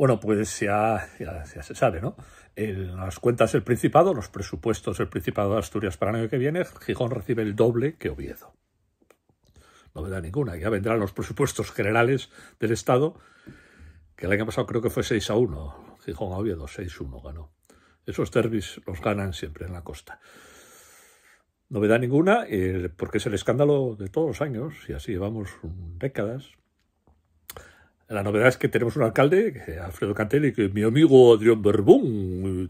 Bueno, pues ya, se sabe, ¿no? En las cuentas del Principado, los presupuestos del Principado de Asturias para el año que viene, Gijón recibe el doble que Oviedo. No da ninguna, ya vendrán los presupuestos generales del Estado, que el año pasado creo que fue 6 a 1, Gijón a Oviedo 6-1 ganó. Esos derbis los ganan siempre en la costa. da ninguna, eh, porque es el escándalo de todos los años, y así llevamos décadas, la novedad es que tenemos un alcalde, Alfredo Cantelli, que mi amigo Adrián Berbún,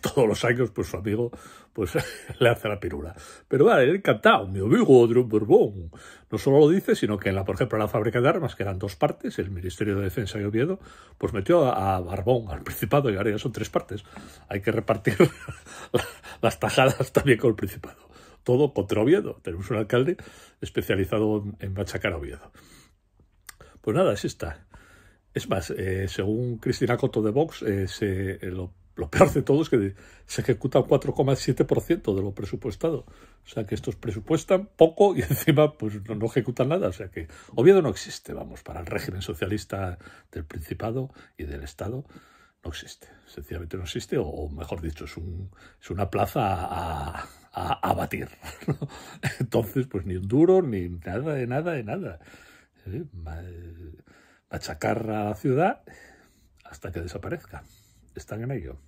todos los años, pues su amigo, pues le hace la pirula. Pero vale, encantado, mi amigo Adrián Berbún. No solo lo dice, sino que, en la, por ejemplo, la fábrica de armas, que eran dos partes, el Ministerio de Defensa y Oviedo, pues metió a, Barbón, al Principado, y ahora ya son tres partes. Hay que repartir las tajadas también con el Principado. Todo contra Oviedo. Tenemos un alcalde especializado en machacar a Oviedo. Pues nada, es esta. Es más, eh, según Cristina Coto de Vox, eh, se, eh, lo, peor de todo es que se ejecuta un 4,7% de lo presupuestado. O sea que estos presupuestan poco y encima pues no, ejecutan nada. O sea que Oviedo no existe, vamos, para el régimen socialista del Principado y del Estado. No existe, sencillamente no existe, o, mejor dicho, es, una plaza a, a, abatir. Entonces, pues ni un duro, ni nada, de nada, de nada. Eh, machacar a la ciudad hasta que desaparezca. Están en ello.